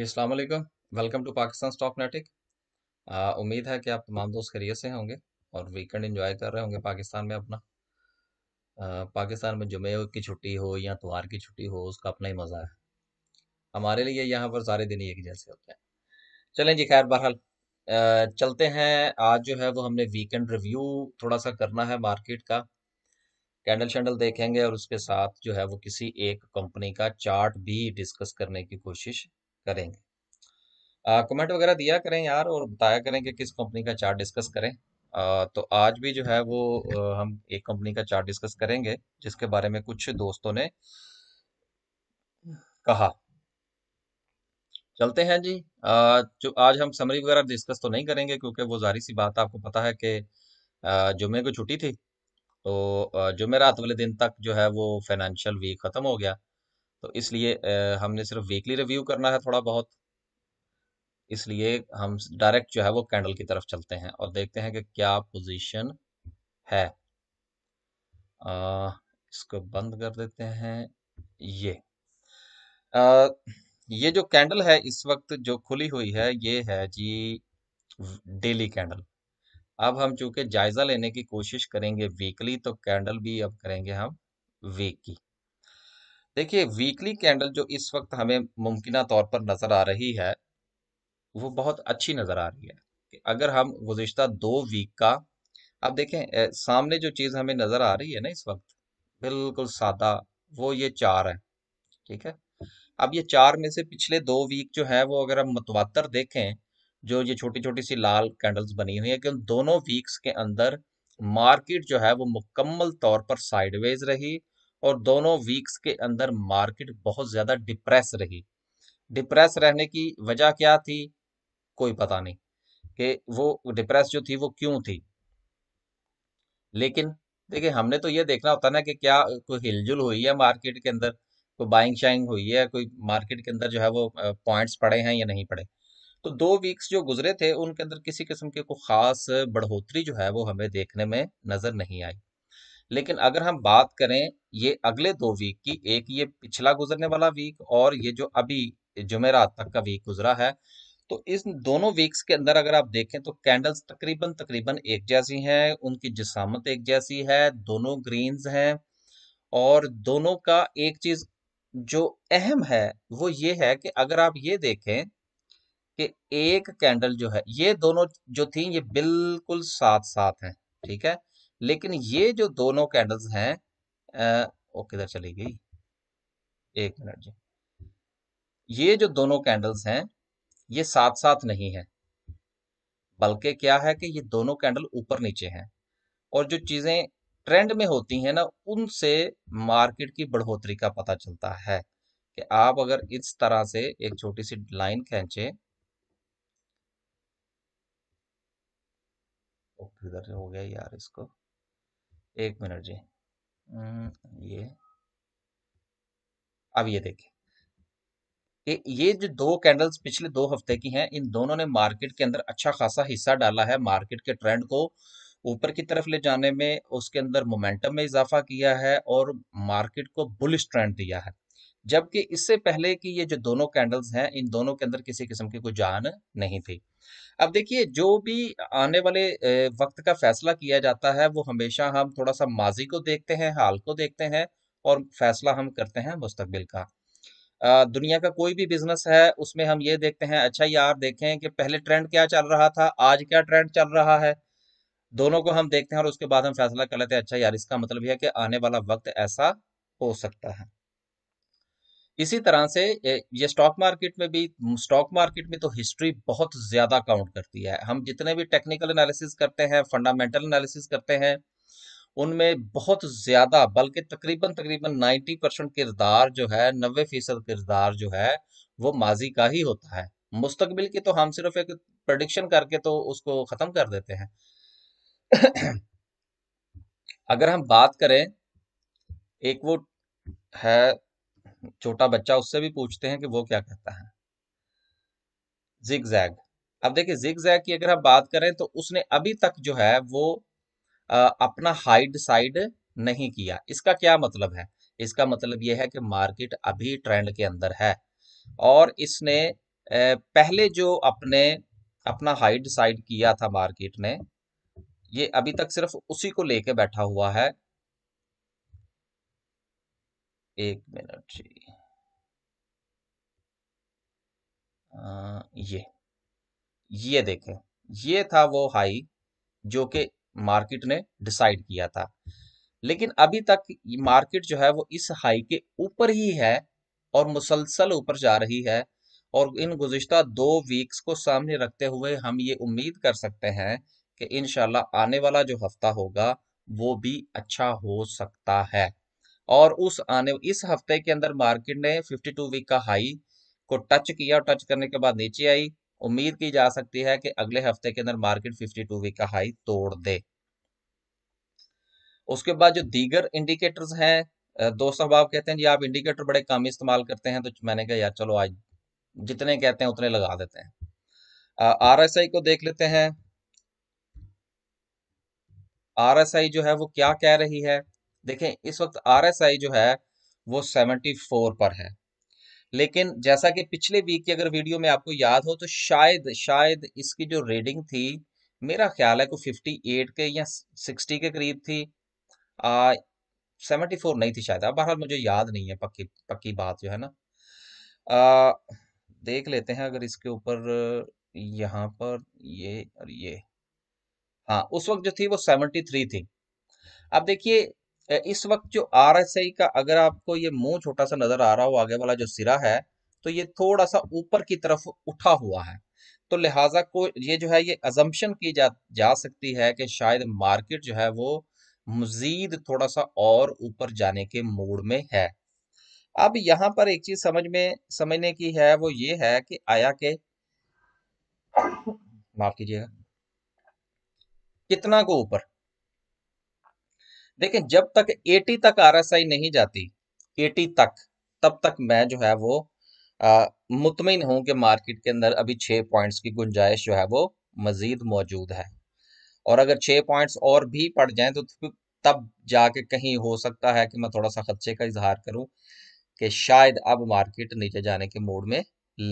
जी अलैक्म welcome to Pakistan stock नेटिक उम्मीद है कि आप तमाम दोस्त खरीय से होंगे और वीकेंड इन्जॉय कर रहे होंगे पाकिस्तान में अपना आ, पाकिस्तान में जुमे की छुट्टी हो या त्वार की छुट्टी हो उसका अपना ही मज़ा है हमारे लिए यहाँ पर सारे दिन ही एक जैसे होते हैं चलें जी खैर बहरहाल चलते हैं आज जो है वो हमने वीकेंड रिव्यू थोड़ा सा करना है मार्केट का कैंडल शैंडल देखेंगे और उसके साथ जो है वो किसी एक कंपनी का चार्ट भी डिस्कस करने की कोशिश करेंगे कमेंट वगैरह दिया करें यार और बताया करें कि किस कंपनी का चार्ट डिस्कस करें आ, तो आज भी जो है वो आ, हम एक कंपनी का चार्ट डिस्कस करेंगे जिसके बारे में कुछ दोस्तों ने कहा चलते हैं जी आ, जो आज हम समरी वगैरह डिस्कस तो नहीं करेंगे क्योंकि वो जारी सी बात आपको पता है कि जुमे को छुट्टी थी तो जुमे रात वाले दिन तक जो है वो फाइनेंशियल वीक ख़त्म हो गया तो इसलिए हमने सिर्फ वीकली रिव्यू करना है थोड़ा बहुत इसलिए हम डायरेक्ट जो है वो कैंडल की तरफ चलते हैं और देखते हैं कि क्या पोजीशन है आ, इसको बंद कर देते हैं ये आ, ये जो कैंडल है इस वक्त जो खुली हुई है ये है जी डेली कैंडल अब हम चूंकि जायजा लेने की कोशिश करेंगे वीकली तो कैंडल भी अब करेंगे हम वीक की देखिए वीकली कैंडल जो इस वक्त हमें मुमकिन तौर पर नज़र आ रही है वो बहुत अच्छी नज़र आ रही है कि अगर हम गुजशत दो वीक का अब देखें ए, सामने जो चीज़ हमें नज़र आ रही है ना इस वक्त बिल्कुल सादा वो ये चार है ठीक है अब ये चार में से पिछले दो वीक जो है वो अगर हम मतवातर देखें जो ये छोटी छोटी सी लाल कैंडल्स बनी हुई है कि उन दोनों वीक्स के अंदर मार्केट जो है वो मुकम्मल तौर पर साइडवेज रही और दोनों वीक्स के अंदर मार्केट बहुत ज़्यादा डिप्रेस रही डिप्रेस रहने की वजह क्या थी कोई पता नहीं कि वो डिप्रेस जो थी वो क्यों थी लेकिन देखिए हमने तो ये देखना होता ना कि क्या कोई हिलजुल हुई है मार्केट के अंदर कोई बाइंग शाइंग हुई है कोई मार्केट के अंदर जो है वो पॉइंट्स पड़े हैं या नहीं पड़े तो दो वीक्स जो गुजरे थे उनके अंदर किसी किस्म की कोई खास बढ़ोतरी जो है वो हमें देखने में नजर नहीं आई लेकिन अगर हम बात करें ये अगले दो वीक की एक ये पिछला गुजरने वाला वीक और ये जो अभी जुमेरात तक का वीक गुजरा है तो इस दोनों वीक्स के अंदर अगर आप देखें तो कैंडल्स तकरीबन तकरीबन एक जैसी हैं उनकी जिसामत एक जैसी है दोनों ग्रीन्स हैं और दोनों का एक चीज जो अहम है वो ये है कि अगर आप ये देखें कि एक कैंडल जो है ये दोनों जो थी ये बिल्कुल साथ साथ हैं ठीक है लेकिन ये जो दोनों कैंडल्स हैं ओ किधर चली गई एक मिनट जी ये जो दोनों कैंडल्स हैं ये साथ साथ नहीं है बल्कि क्या है कि ये दोनों कैंडल ऊपर नीचे हैं और जो चीज़ें ट्रेंड में होती हैं ना उनसे मार्केट की बढ़ोतरी का पता चलता है कि आप अगर इस तरह से एक छोटी सी लाइन खेचे इधर हो गया यार इसको एक मिनट जी हम्म, ये अब ये देखिए कि ये जो दो कैंडल्स पिछले दो हफ्ते की हैं इन दोनों ने मार्केट के अंदर अच्छा खासा हिस्सा डाला है मार्केट के ट्रेंड को ऊपर की तरफ ले जाने में उसके अंदर मोमेंटम में इजाफा किया है और मार्केट को बुलिश ट्रेंड दिया है जबकि इससे पहले कि ये जो दोनों कैंडल्स हैं इन दोनों के अंदर किसी किस्म की कोई जान नहीं थी अब देखिए जो भी आने वाले वक्त का फैसला किया जाता है वो हमेशा हम थोड़ा सा माजी को देखते हैं हाल को देखते हैं और फैसला हम करते हैं मुस्तबिल का दुनिया का कोई भी बिजनेस है उसमें हम ये देखते हैं अच्छा यार देखें कि पहले ट्रेंड क्या चल रहा था आज क्या ट्रेंड चल रहा है दोनों को हम देखते हैं और उसके बाद हम फैसला कर लेते हैं अच्छा यार इसका मतलब यह है कि आने वाला वक्त ऐसा हो सकता है इसी तरह से ये स्टॉक मार्केट में भी स्टॉक मार्केट में तो हिस्ट्री बहुत ज़्यादा काउंट करती है हम जितने भी टेक्निकल एनालिसिस करते हैं फंडामेंटल एनालिसिस करते हैं उनमें बहुत ज़्यादा बल्कि तकरीबन तकरीबन 90 परसेंट किरदार जो है 90 फीसद किरदार जो है वो माजी का ही होता है मुस्तकबिल की तो हम सिर्फ एक प्रडिक्शन करके तो उसको ख़त्म कर देते हैं अगर हम बात करें एक वो है छोटा बच्चा उससे भी पूछते हैं कि वो क्या कहता है जिग जैग अब देखिए जिग जैग की अगर हम बात करें तो उसने अभी तक जो है वो आ, अपना हाइड साइड नहीं किया इसका क्या मतलब है इसका मतलब यह है कि मार्केट अभी ट्रेंड के अंदर है और इसने पहले जो अपने अपना हाइड साइड किया था मार्केट ने ये अभी तक सिर्फ उसी को लेके बैठा हुआ है एक मिनट जी ये ये देखें ये था वो हाई जो कि मार्केट ने डिसाइड किया था लेकिन अभी तक मार्केट जो है वो इस हाई के ऊपर ही है और मुसलसल ऊपर जा रही है और इन गुजशत दो वीक्स को सामने रखते हुए हम ये उम्मीद कर सकते हैं कि इन आने वाला जो हफ्ता होगा वो भी अच्छा हो सकता है और उस आने इस हफ्ते के अंदर मार्केट ने 52 वीक का हाई को टच किया और टच करने के बाद नीचे आई उम्मीद की जा सकती है कि अगले हफ्ते के अंदर मार्केट 52 वीक का हाई तोड़ दे उसके बाद जो दीगर इंडिकेटर्स हैं दोस्तों अब आप कहते हैं जी आप इंडिकेटर बड़े कम इस्तेमाल करते हैं तो मैंने कहा यार चलो आज जितने कहते हैं उतने लगा देते हैं आर एस आई को देख लेते हैं आर एस आई जो है वो क्या कह रही है देखें इस वक्त आई जो है वो 74 पर है लेकिन जैसा कि पिछले वीक की अगर वीडियो में आपको याद हो तो शायद शायद इसकी जो रेडिंग थी मेरा ख्याल है को 58 के या 60 के करीब थी आ, 74 नहीं थी शायद अब बहरहाल मुझे याद नहीं है पक्की पक्की बात जो है ना आ, देख लेते हैं अगर इसके ऊपर यहाँ पर ये और ये हाँ उस वक्त जो थी वो 73 थी अब देखिए इस वक्त जो आर एस आई का अगर आपको ये मुंह छोटा सा नजर आ रहा हो आगे वाला जो सिरा है तो ये थोड़ा सा ऊपर की तरफ उठा हुआ है तो लिहाजा को ये जो है ये अजम्पन की जा, जा सकती है कि शायद मार्केट जो है वो मजीद थोड़ा सा और ऊपर जाने के मूड में है अब यहां पर एक चीज समझ में समझने की है वो ये है कि आया के माफ कीजिएगा कितना को ऊपर देखें जब तक 80 तक आई नहीं जाती 80 तक तब तक मैं जो है वो मुतमिन हूं कि मार्केट के अंदर अभी छह पॉइंट्स की गुंजाइश जो है वो मज़ीद मौजूद है और अगर छह पॉइंट्स और भी पड़ जाएं तो तब जाके कहीं हो सकता है कि मैं थोड़ा सा खदशे का इजहार करूं कि शायद अब मार्केट नीचे जाने के मूड में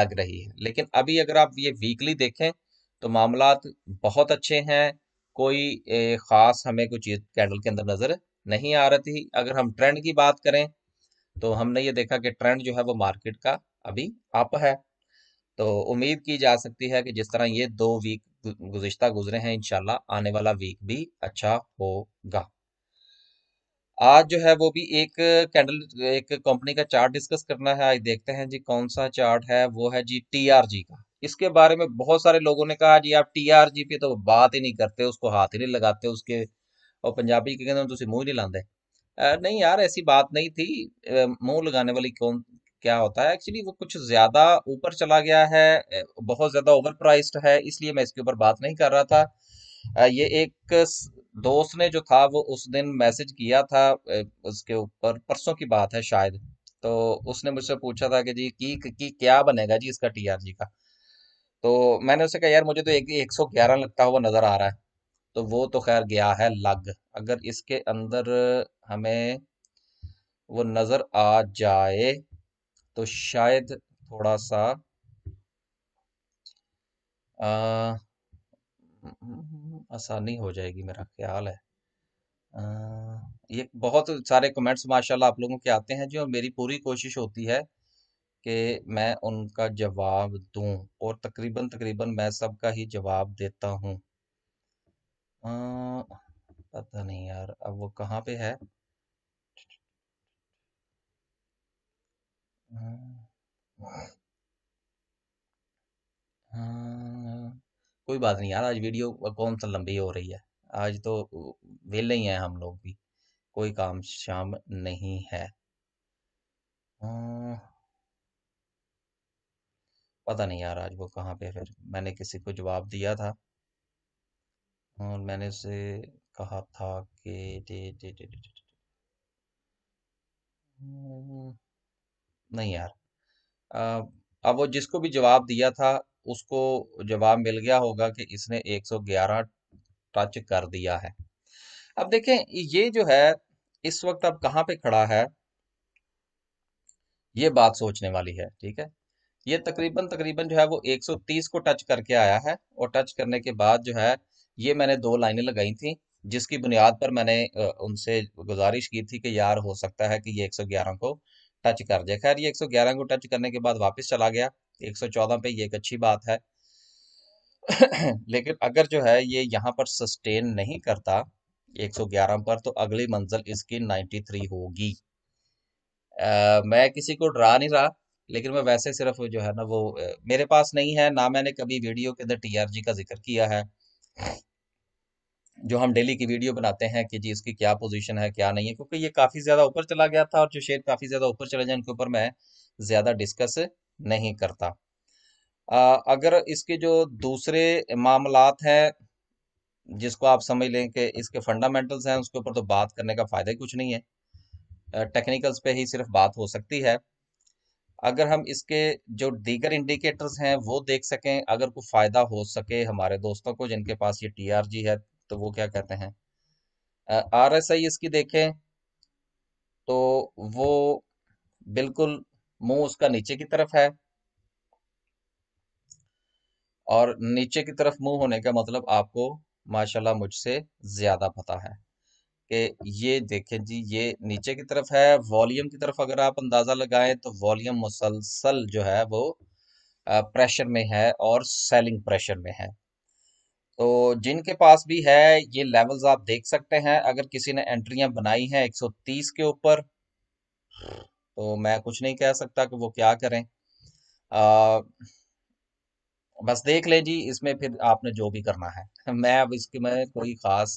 लग रही है लेकिन अभी अगर आप ये वीकली देखें तो मामला बहुत अच्छे हैं कोई ख़ास हमें कुछ चीज़ कैंडल के अंदर नज़र नहीं आ रही थी अगर हम ट्रेंड की बात करें तो हमने ये देखा कि ट्रेंड जो है वो मार्केट का अभी अप है तो उम्मीद की जा सकती है कि जिस तरह ये दो वीक गुजश्ता गुजरे हैं इनशाला आने वाला वीक भी अच्छा होगा आज जो है वो भी एक कैंडल एक कंपनी का चार्ट डिस्कस करना है आज देखते हैं जी कौन सा चार्ट है वो है जी टीआरजी का इसके बारे में बहुत सारे लोगों ने कहा जी आप टी आर जी पे तो बात ही नहीं करते उसको हाथ ही नहीं लगाते उसके और पंजाबी के कहते तुम मुँह नहीं लाते नहीं यार ऐसी बात नहीं थी मुंह लगाने वाली कौन क्या होता है एक्चुअली वो कुछ ज़्यादा ऊपर चला गया है बहुत ज़्यादा ओवर प्राइस्ड है इसलिए मैं इसके ऊपर बात नहीं कर रहा था ये एक दोस्त ने जो था वो उस दिन मैसेज किया था उसके ऊपर परसों की बात है शायद तो उसने मुझसे पूछा था कि जी की, की क्या बनेगा जी इसका टीआरजी का तो मैंने उसे कहा यार मुझे तो एक एक सौ ग्यारह लगता हुआ नज़र आ रहा है तो वो तो खैर गया है लग अगर इसके अंदर हमें वो नज़र आ जाए तो शायद थोड़ा सा आसानी हो जाएगी मेरा ख्याल है आ, ये बहुत सारे कमेंट्स माशाल्लाह आप लोगों के आते हैं जी और मेरी पूरी कोशिश होती है कि मैं उनका जवाब दूं और तकरीबन तकरीबन मैं सबका ही जवाब देता हूं आ, पता नहीं यार अब वो कहाँ पे है कोई बात नहीं यार आज वीडियो कौन सा लंबी हो रही है आज तो वेल नहीं है हम लोग भी कोई काम शाम नहीं है आ, पता नहीं यार आज वो कहाँ पे फिर मैंने किसी को जवाब दिया था और मैंने उसे कहा था कि हम्म, नहीं यार अब वो जिसको भी जवाब दिया था उसको जवाब मिल गया होगा कि इसने 111 टच कर दिया है अब देखें ये जो है इस वक्त अब कहाँ पे खड़ा है ये बात सोचने वाली है ठीक है ये तकरीबन तकरीबन जो है वो 130 को टच करके आया है और टच करने के बाद जो है ये मैंने दो लाइनें लगाई थी जिसकी बुनियाद पर मैंने उनसे गुजारिश की थी कि यार हो सकता है कि ये 111 को टच कर जाए खैर ये 111 को टच करने के बाद वापस चला गया 114 पे ये एक अच्छी बात है लेकिन अगर जो है ये यहाँ पर सस्टेन नहीं करता एक पर तो अगली मंजिल इसकी नाइन्टी होगी आ, मैं किसी को डरा नहीं रहा लेकिन मैं वैसे सिर्फ जो है ना वो मेरे पास नहीं है ना मैंने कभी वीडियो के अंदर टी का जिक्र किया है जो हम डेली की वीडियो बनाते हैं कि जी इसकी क्या पोजीशन है क्या नहीं है क्योंकि ये काफ़ी ज़्यादा ऊपर चला गया था और जो शेयर काफ़ी ज़्यादा ऊपर चले जाए उनके ऊपर मैं ज़्यादा डिस्कस नहीं करता आ, अगर इसके जो दूसरे मामलात हैं जिसको आप समझ लें कि इसके फंडामेंटल्स हैं उसके ऊपर तो बात करने का फ़ायदा ही कुछ नहीं है टेक्निकल्स पे ही सिर्फ बात हो सकती है अगर हम इसके जो दीगर इंडिकेटर्स हैं वो देख सकें अगर कोई फ़ायदा हो सके हमारे दोस्तों को जिनके पास ये टीआरजी है तो वो क्या कहते हैं आर एस आई इसकी देखें तो वो बिल्कुल मुंह उसका नीचे की तरफ है और नीचे की तरफ मुंह होने का मतलब आपको माशाल्लाह मुझसे ज़्यादा पता है कि ये देखें जी ये नीचे की तरफ है वॉल्यूम की तरफ अगर आप अंदाज़ा लगाएं तो वॉल्यूम मुसलसल जो है वो प्रेशर में है और सेलिंग प्रेशर में है तो जिनके पास भी है ये लेवल्स आप देख सकते हैं अगर किसी ने एंट्रियां बनाई हैं 130 के ऊपर तो मैं कुछ नहीं कह सकता कि वो क्या करें आ, बस देख लें जी इसमें फिर आपने जो भी करना है मैं अब इसकी मैं कोई ख़ास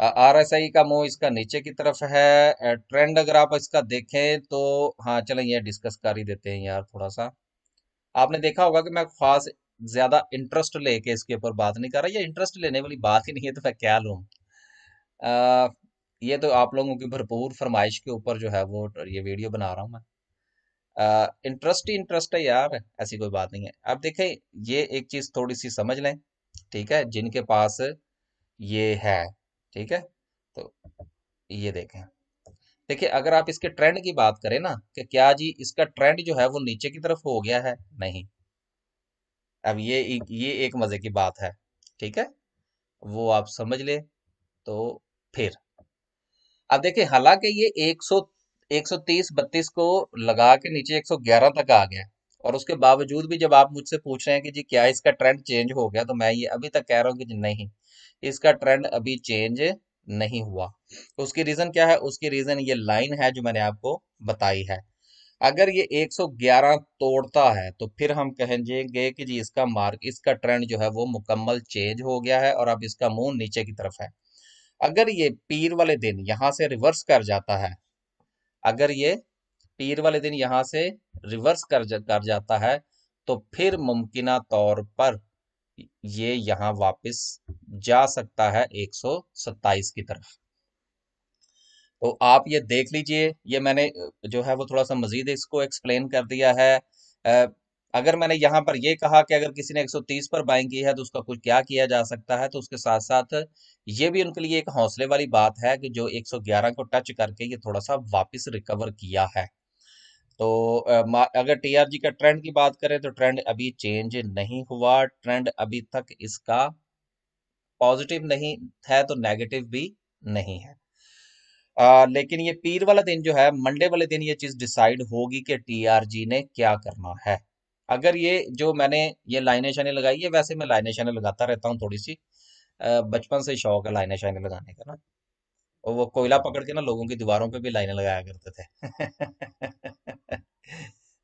आरएसआई का मूव इसका नीचे की तरफ है ट्रेंड अगर आप इसका देखें तो हाँ चलें ये डिस्कस कर ही देते हैं यार थोड़ा सा आपने देखा होगा कि मैं खास ज्यादा इंटरेस्ट लेके इसके ऊपर बात नहीं कर रहा ये इंटरेस्ट लेने वाली बात ही नहीं है तो मैं क्या लूँ ये तो आप लोगों की भरपूर फरमाइश के ऊपर जो है वो ये वीडियो बना रहा हूँ मैं इंटरेस्ट ही इंटरेस्ट है यार ऐसी कोई बात नहीं है अब देखें ये एक चीज थोड़ी सी समझ लें ठीक है जिनके पास ये है ठीक है तो ये देखें देखिए अगर आप इसके ट्रेंड की बात करें ना कि क्या जी इसका ट्रेंड जो है वो नीचे की तरफ हो गया है नहीं अब ये ये एक मजे की बात है ठीक है वो आप समझ ले तो फिर अब देखिए हालांकि ये 100 130 32 को लगा के नीचे 111 तक आ गया और उसके बावजूद भी जब आप मुझसे पूछ रहे हैं कि जी क्या इसका ट्रेंड चेंज हो गया तो मैं ये अभी तक कह रहा हूँ कि नहीं इसका ट्रेंड अभी चेंज नहीं हुआ उसकी रीजन क्या है उसकी रीजन ये लाइन है जो मैंने आपको बताई है अगर ये 111 तोड़ता है तो फिर हम कहेंगे कि जी इसका मार्क इसका ट्रेंड जो है वो मुकम्मल चेंज हो गया है और अब इसका मुंह नीचे की तरफ है अगर ये पीर वाले दिन यहां से रिवर्स कर जाता है अगर ये पीर वाले दिन यहां से रिवर्स कर, जा, कर जाता है तो फिर मुमकिन तौर पर ये यहां वापस जा सकता है 127 की तरफ तो आप ये देख लीजिए ये मैंने जो है वो थोड़ा सा मजीद इसको एक्सप्लेन कर दिया है अगर मैंने यहाँ पर ये कहा कि अगर किसी ने 130 पर बाइंग की है तो उसका कुछ क्या किया जा सकता है तो उसके साथ साथ ये भी उनके लिए एक हौसले वाली बात है कि जो 111 को टच करके ये थोड़ा सा वापस रिकवर किया है तो अगर टीआरजी का ट्रेंड की बात करें तो ट्रेंड अभी चेंज नहीं हुआ ट्रेंड अभी तक इसका पॉजिटिव नहीं है तो नेगेटिव भी नहीं है आ, लेकिन ये पीर वाला दिन जो है मंडे वाले दिन ये चीज डिसाइड होगी कि टीआरजी ने क्या करना है अगर ये जो मैंने ये लाइने शाइने लगाई है वैसे मैं लाइने शाइने लगाता रहता हूँ थोड़ी सी बचपन से शौक है लाइने शाइने लगाने का ना और वो कोयला पकड़ के ना लोगों की दीवारों पे भी लाइनें लगाया करते थे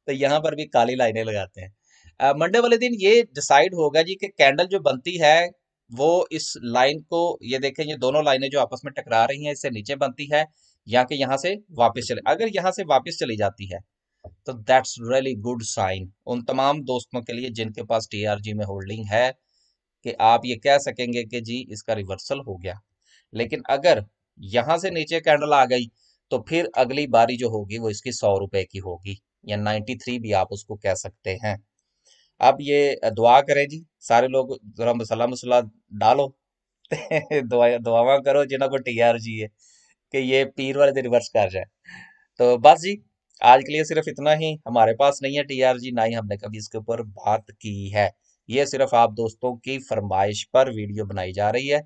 तो यहाँ पर भी काली लाइनें लगाते हैं मंडे वाले दिन ये डिसाइड होगा जी कि कैंडल जो बनती है वो इस लाइन को ये देखें ये दोनों लाइनें जो आपस में टकरा रही हैं इससे नीचे बनती है या कि यहाँ से वापस चले अगर यहाँ से वापस चली जाती है तो दैट्स रियली गुड साइन उन तमाम दोस्तों के लिए जिनके पास टी में होल्डिंग है कि आप ये कह सकेंगे कि जी इसका रिवर्सल हो गया लेकिन अगर यहां से नीचे कैंडल आ गई तो फिर अगली बारी जो होगी वो इसकी सौ रुपए की होगी या नाइन्टी थ्री भी आप उसको कह सकते हैं अब ये दुआ करें जी सारे लोग जरा मसला मसला डालो दुआ दुआ करो जिन्हों को टी आर जी है कि ये पीर वाले रिवर्स कर जाए तो बस जी आज के लिए सिर्फ इतना ही हमारे पास नहीं है टी आर जी ना ही हमने कभी इसके ऊपर बात की है ये सिर्फ आप दोस्तों की फरमाइश पर वीडियो बनाई जा रही है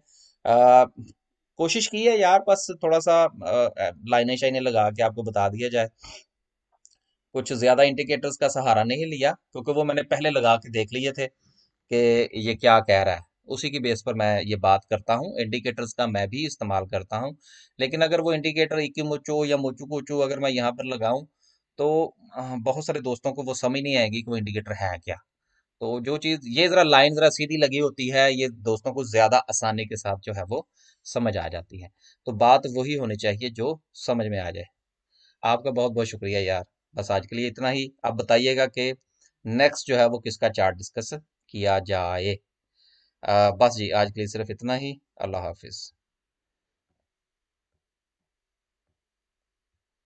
आ, कोशिश की है यार बस थोड़ा सा लाइने शाइने लगा के आपको बता दिया जाए कुछ ज़्यादा इंडिकेटर्स का सहारा नहीं लिया क्योंकि वो मैंने पहले लगा के देख लिए थे कि ये क्या कह रहा है उसी की बेस पर मैं ये बात करता हूँ इंडिकेटर्स का मैं भी इस्तेमाल करता हूँ लेकिन अगर वो इंडिकेटर इक्की मोचो या मोचू कोचू अगर मैं यहाँ पर लगाऊँ तो बहुत सारे दोस्तों को वो समझ नहीं आएगी कि वो इंडिकेटर है क्या तो जो चीज़ ये ज़रा लाइन ज़रा सीधी लगी होती है ये दोस्तों को ज़्यादा आसानी के साथ जो है वो समझ आ जाती है तो बात वही होनी चाहिए जो समझ में आ जाए आपका बहुत बहुत शुक्रिया यार बस आज के लिए इतना ही आप बताइएगा कि नेक्स्ट जो है वो किसका चार्ट डिस्कस किया जाए आ, बस जी आज के लिए सिर्फ इतना ही अल्लाह हाफिज़